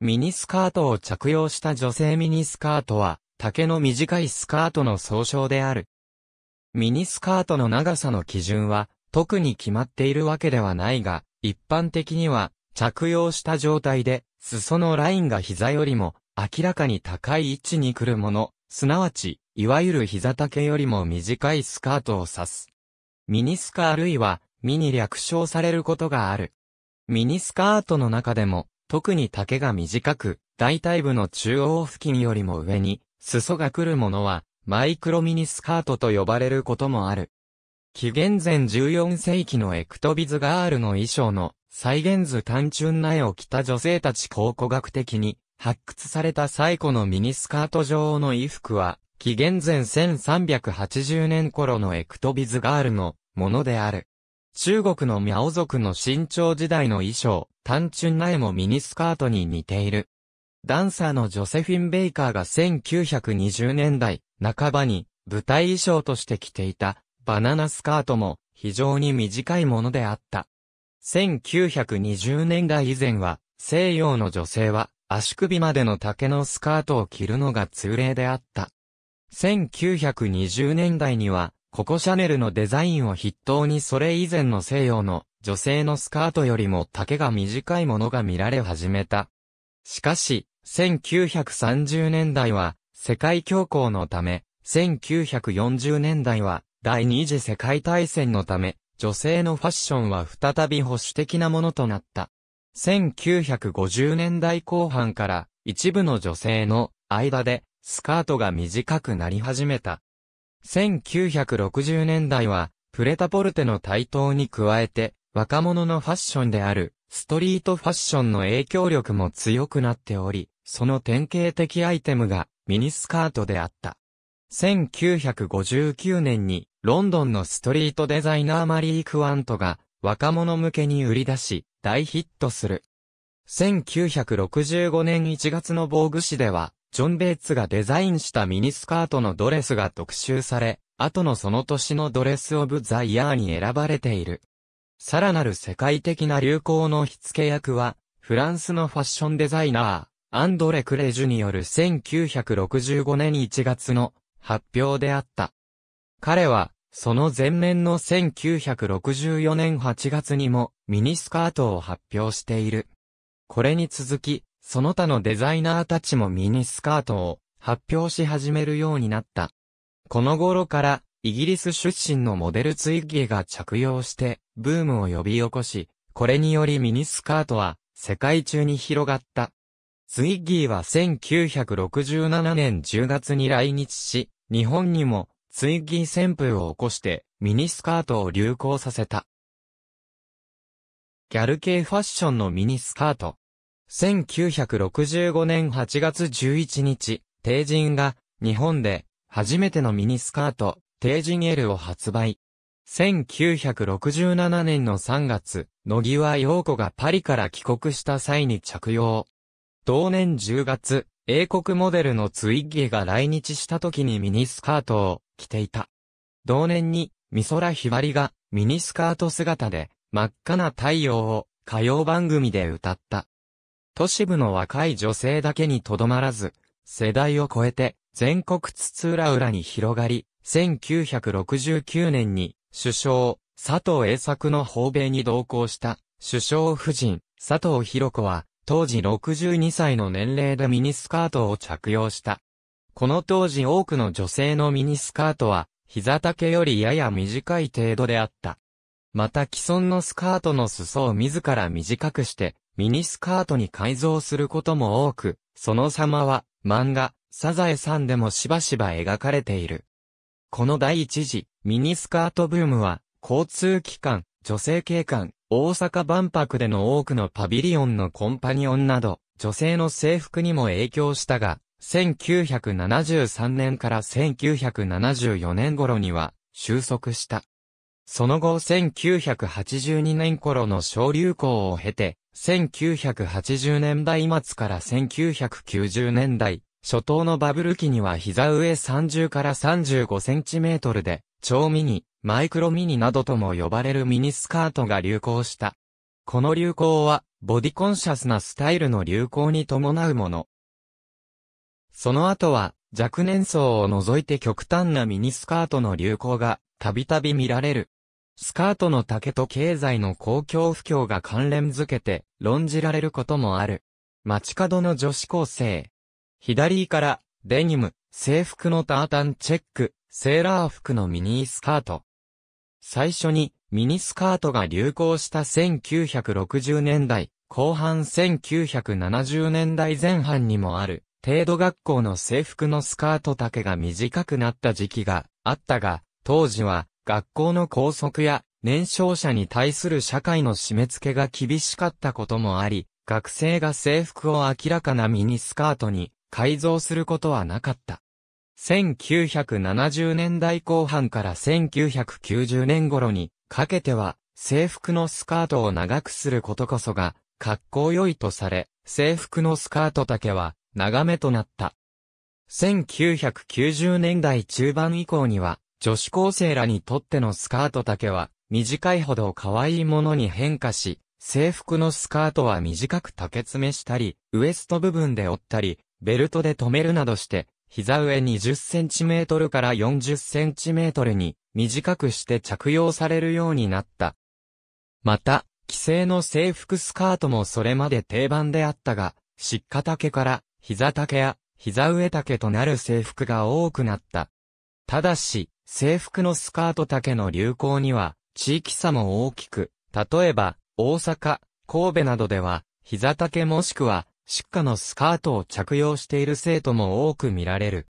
ミニスカートを着用した女性ミニスカートは、丈の短いスカートの総称である。ミニスカートの長さの基準は、特に決まっているわけではないが、一般的には、着用した状態で、裾のラインが膝よりも、明らかに高い位置に来るもの、すなわち、いわゆる膝丈よりも短いスカートを指す。ミニスカあるいは、ミニ略称されることがある。ミニスカートの中でも、特に丈が短く、大体部の中央付近よりも上に、裾が来るものは、マイクロミニスカートと呼ばれることもある。紀元前14世紀のエクトビズガールの衣装の再現図単純な絵を着た女性たち考古学的に発掘された最古のミニスカート状の衣服は紀元前1380年頃のエクトビズガールのものである。中国のミャオ族の新朝時代の衣装、単純絵もミニスカートに似ている。ダンサーのジョセフィン・ベイカーが1920年代半ばに舞台衣装として着ていたバナナスカートも非常に短いものであった。1920年代以前は西洋の女性は足首までの竹のスカートを着るのが通例であった。1920年代にはココシャネルのデザインを筆頭にそれ以前の西洋の女性のスカートよりも丈が短いものが見られ始めた。しかし、1930年代は世界恐慌のため、1940年代は第二次世界大戦のため、女性のファッションは再び保守的なものとなった。1950年代後半から一部の女性の間でスカートが短くなり始めた。1960年代は、プレタポルテの台頭に加えて、若者のファッションである、ストリートファッションの影響力も強くなっており、その典型的アイテムが、ミニスカートであった。1959年に、ロンドンのストリートデザイナーマリー・クワントが、若者向けに売り出し、大ヒットする。1965年1月の防具誌では、ジョン・ベイツがデザインしたミニスカートのドレスが特集され、後のその年のドレス・オブ・ザ・イヤーに選ばれている。さらなる世界的な流行の火付け役は、フランスのファッションデザイナー、アンドレ・クレジュによる1965年1月の発表であった。彼は、その前年の1964年8月にもミニスカートを発表している。これに続き、その他のデザイナーたちもミニスカートを発表し始めるようになった。この頃から、イギリス出身のモデルツイッギーが着用して、ブームを呼び起こし、これによりミニスカートは、世界中に広がった。ツイッギーは1967年10月に来日し、日本にもツイッギー旋風を起こしてミニスカートを流行させた。ギャル系ファッションのミニスカート。1965年8月11日、帝人が日本で初めてのミニスカート、帝人 L を発売。1967年の3月、野際陽子がパリから帰国した際に着用。同年10月、英国モデルのツイッギーが来日した時にミニスカートを着ていた。同年に、美空ひばりがミニスカート姿で真っ赤な太陽を歌謡番組で歌った。都市部の若い女性だけにとどまらず、世代を超えて全国津々浦々に広がり、1969年に首相佐藤栄作の訪米に同行した首相夫人佐藤博子は当時62歳の年齢でミニスカートを着用した。この当時多くの女性のミニスカートは膝丈よりやや短い程度であった。また既存のスカートの裾を自ら短くしてミニスカートに改造することも多く、その様は漫画、サザエさんでもしばしば描かれている。この第一次、ミニスカートブームは、交通機関、女性警官、大阪万博での多くのパビリオンのコンパニオンなど、女性の制服にも影響したが、1973年から1974年頃には収束した。その後1982年頃の小流行を経て、1980年代末から1990年代、初頭のバブル期には膝上30から35センチメートルで、超ミニ、マイクロミニなどとも呼ばれるミニスカートが流行した。この流行は、ボディコンシャスなスタイルの流行に伴うもの。その後は、若年層を除いて極端なミニスカートの流行が、たびたび見られる。スカートの丈と経済の公共不況が関連づけて論じられることもある。街角の女子高生。左からデニム、制服のタータンチェック、セーラー服のミニスカート。最初にミニスカートが流行した1960年代、後半1970年代前半にもある、程度学校の制服のスカート丈が短くなった時期があったが、当時は学校の校則や年少者に対する社会の締め付けが厳しかったこともあり、学生が制服を明らかなミニスカートに改造することはなかった。1970年代後半から1990年頃にかけては制服のスカートを長くすることこそが格好良いとされ、制服のスカート丈は長めとなった。1990年代中盤以降には女子高生らにとってのスカート丈は短いほど可愛いものに変化し、制服のスカートは短く竹詰めしたり、ウエスト部分で折ったり、ベルトで留めるなどして、膝上20センチメートルから40センチメートルに短くして着用されるようになった。また、既製の制服スカートもそれまで定番であったが、湿火丈から膝丈や膝上丈となる制服が多くなった。ただし、制服のスカート丈の流行には、地域差も大きく、例えば、大阪、神戸などでは、膝丈もしくは、出荷のスカートを着用している生徒も多く見られる。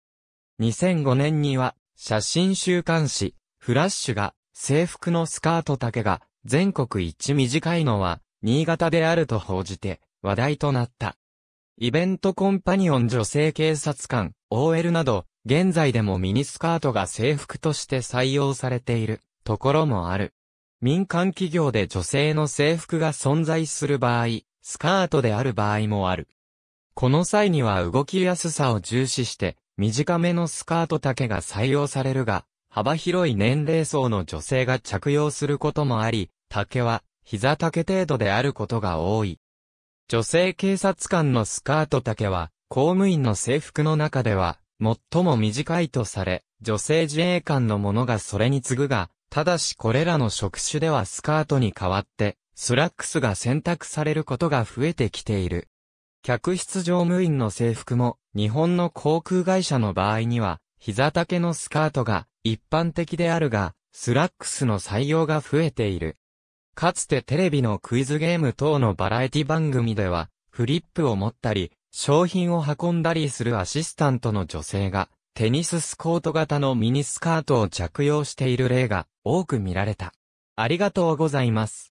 2005年には、写真週刊誌、フラッシュが、制服のスカート丈が、全国一短いのは、新潟であると報じて、話題となった。イベントコンパニオン女性警察官、OL など、現在でもミニスカートが制服として採用されているところもある。民間企業で女性の制服が存在する場合、スカートである場合もある。この際には動きやすさを重視して、短めのスカート丈が採用されるが、幅広い年齢層の女性が着用することもあり、丈は膝丈程度であることが多い。女性警察官のスカート丈は、公務員の制服の中では最も短いとされ、女性自衛官のものがそれに次ぐが、ただしこれらの職種ではスカートに代わって、スラックスが選択されることが増えてきている。客室乗務員の制服も、日本の航空会社の場合には、膝丈のスカートが一般的であるが、スラックスの採用が増えている。かつてテレビのクイズゲーム等のバラエティ番組では、フリップを持ったり、商品を運んだりするアシスタントの女性が、テニススコート型のミニスカートを着用している例が多く見られた。ありがとうございます。